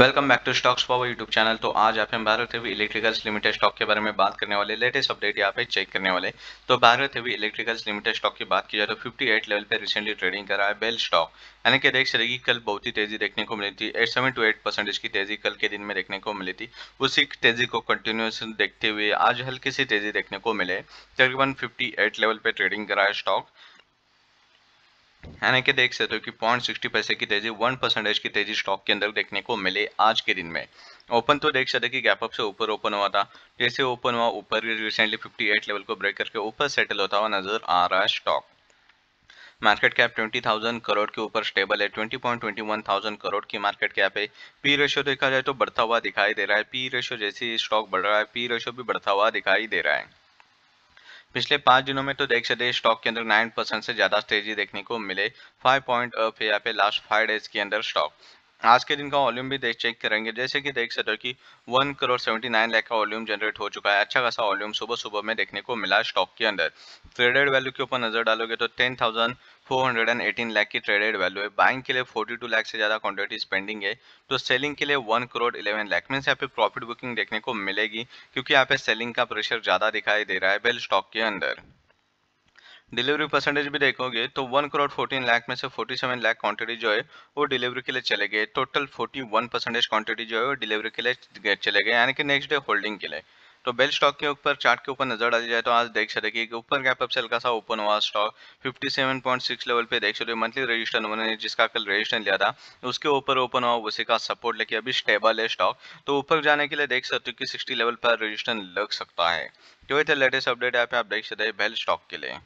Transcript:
welcome back to stocks power YouTube channel तो आज आप हम Bharat heavy electricals limited stock के बारे में बात करने वाले लेटेस्ट अपडेट यहाँ पे चेक करने वाले तो Bharat heavy electricals limited stock की बात की जाए तो 58 लेवल पे रिसेंटली ट्रेडिंग कर रहा है बेल स्टॉक यानी कि देख सकेगी कल बहुत ही तेजी देखने को मिली थी एट टू एट परसेंटेज की तेजी कल के दिन में देखने को मिली थी उसी तेजी को कंटिन्यूस देखते हुए आज हल्की सी तेजी देखने को मिले तकरीबन फिफ्टी लेवल पे ट्रेडिंग करा है स्टॉक यानी कि देख सकते हो कि पॉइंट सिक्सटी पैसे की तेजी वन परसेंटेज की तेजी स्टॉक के अंदर देखने को मिले आज के दिन में ओपन तो देख सकते कि गैप अप से ऊपर ओपन हुआ था जैसे ओपन हुआ ऊपर रिसेंटली 58 लेवल को ब्रेक करके ऊपर सेटल होता हुआ नजर आ रहा है स्टॉक मार्केट कैप 20,000 करोड़ के ऊपर स्टेबल है 20.21,000 करोड़ की मार्केट कैप है पी रेशियो देखा जाए तो बढ़ता हुआ दिखाई दे रहा है पी रेशियो जैसे स्टॉक बढ़ रहा है पी रेशियो भी बढ़ता हुआ दिखाई दे रहा है पिछले पांच दिनों में तो देख सकते स्टॉक के अंदर नाइन परसेंट से ज़्यादा तेजी देखने को मिले फाइव पॉइंट uh, पे लास्ट फाइव डेज के अंदर स्टॉक आज के दिन का वॉल्यूम भी देख चेक करेंगे जैसे कि देख सकते हो कि one crore seventy nine lakh का वॉल्यूम जनरेट हो चुका है अच्छा खासा वॉल्यूम सुबह सुबह में देखने को मिला स्टॉक के अंदर ट्रेडेड वैल्यू के ऊपर नजर डालोगे तो टेन थाउजेंड 418 लाख की ट्रेडेड वैल्यू है बाइंग के लिए 42 लाख से ज़्यादा क्वांटिटी स्पेंडिंग है तो सेलिंग के लिए 1 करोड़ 11 लाख मीन्स यहाँ पे प्रॉफिट बुकिंग देखने को मिलेगी क्योंकि यहाँ पे सेलिंग का प्रेशर ज़्यादा दिखाई दे रहा है बेल स्टॉक के अंदर डिलीवरी परसेंटेज भी देखोगे तो 1 करोड़ 14 लाख में से 47 सेवन लाख क्वांटिटी जो है वो डिलीवरी के लिए चले गए टोटल 41 परसेंटेज क्वांटिटी जो है वो डिलीवरी के लिए चले गए यानी कि नेक्स्ट डे होल्डिंग के लिए तो बेल स्टॉक के ऊपर चार्ट के ऊपर नजर डाली जाए तो आज देख सकते कि ऊपर गैप अप हल्का सा ओपन हुआ स्टॉक 57.6 लेवल पे देख सकते मंथली रजिस्टर उन्होंने जिसका कल रजिस्टर लिया था उसके ऊपर ओपन हुआ उसी का सपोर्ट लेके अभी स्टेबल है स्टॉक तो ऊपर जाने के लिए देख सकते हो कि सिक्सटी लेवल पर रजिस्टर लग सकता है तो ये थे लेटेस्ट अपडेट आप देख सकते हैं बेल स्टॉक के लिए